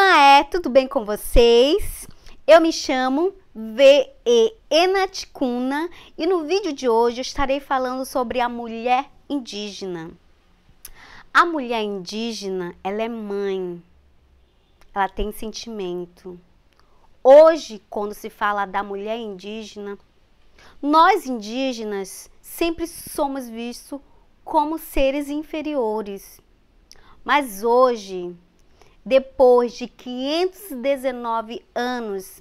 é, tudo bem com vocês? Eu me chamo VE Enaticuna e no vídeo de hoje eu estarei falando sobre a mulher indígena. A mulher indígena, ela é mãe. Ela tem sentimento. Hoje, quando se fala da mulher indígena, nós indígenas sempre somos vistos como seres inferiores. Mas hoje, depois de 519 anos.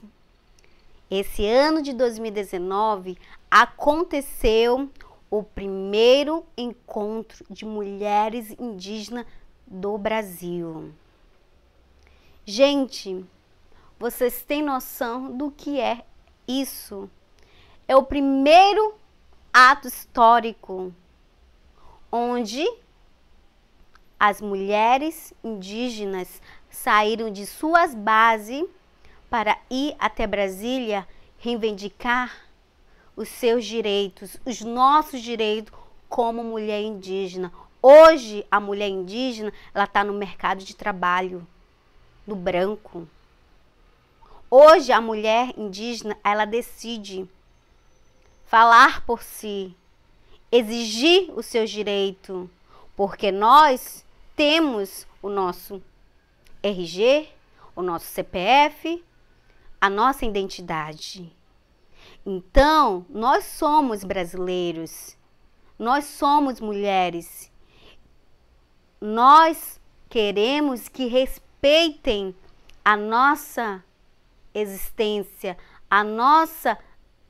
Esse ano de 2019 aconteceu o primeiro encontro de mulheres indígenas do Brasil. Gente, vocês têm noção do que é isso? É o primeiro ato histórico onde as mulheres indígenas saíram de suas bases para ir até Brasília reivindicar os seus direitos, os nossos direitos como mulher indígena. Hoje a mulher indígena ela está no mercado de trabalho do branco. Hoje a mulher indígena ela decide falar por si, exigir o seu direito, porque nós temos o nosso RG, o nosso CPF, a nossa identidade. Então, nós somos brasileiros, nós somos mulheres, nós queremos que respeitem a nossa existência, a nossa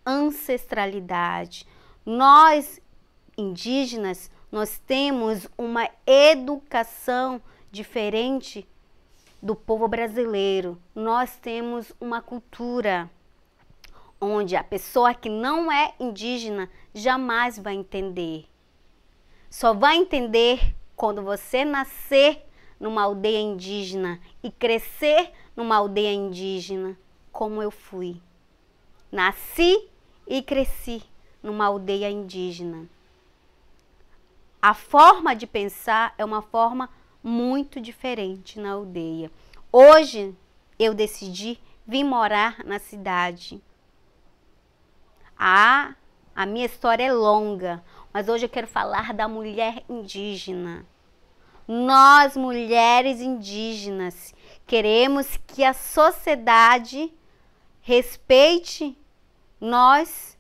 ancestralidade. Nós, indígenas, nós temos uma educação diferente do povo brasileiro. Nós temos uma cultura onde a pessoa que não é indígena jamais vai entender. Só vai entender quando você nascer numa aldeia indígena e crescer numa aldeia indígena, como eu fui. Nasci e cresci numa aldeia indígena. A forma de pensar é uma forma muito diferente na aldeia. Hoje eu decidi vir morar na cidade. A, a minha história é longa, mas hoje eu quero falar da mulher indígena. Nós, mulheres indígenas, queremos que a sociedade respeite nós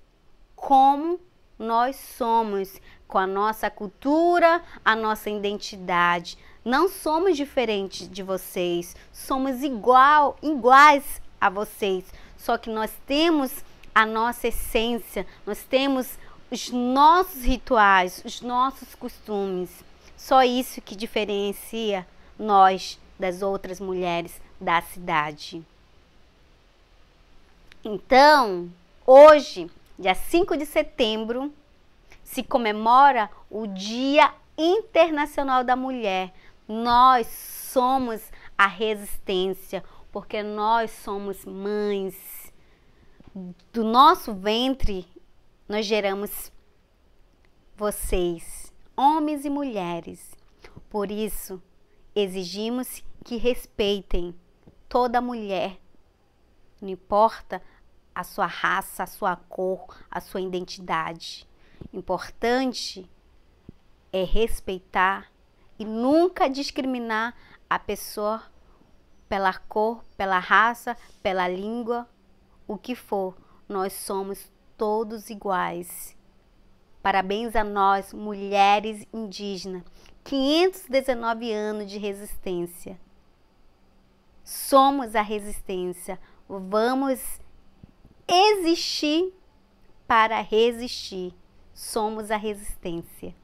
como nós somos, com a nossa cultura, a nossa identidade. Não somos diferentes de vocês, somos igual, iguais a vocês, só que nós temos a nossa essência, nós temos os nossos rituais, os nossos costumes. Só isso que diferencia nós das outras mulheres da cidade. Então, hoje Dia 5 de setembro se comemora o Dia Internacional da Mulher. Nós somos a resistência, porque nós somos mães. Do nosso ventre nós geramos vocês, homens e mulheres. Por isso, exigimos que respeitem toda mulher. Não importa a sua raça, a sua cor, a sua identidade. Importante é respeitar e nunca discriminar a pessoa pela cor, pela raça, pela língua, o que for. Nós somos todos iguais. Parabéns a nós, mulheres indígenas. 519 anos de resistência. Somos a resistência. Vamos existir para resistir. Somos a resistência.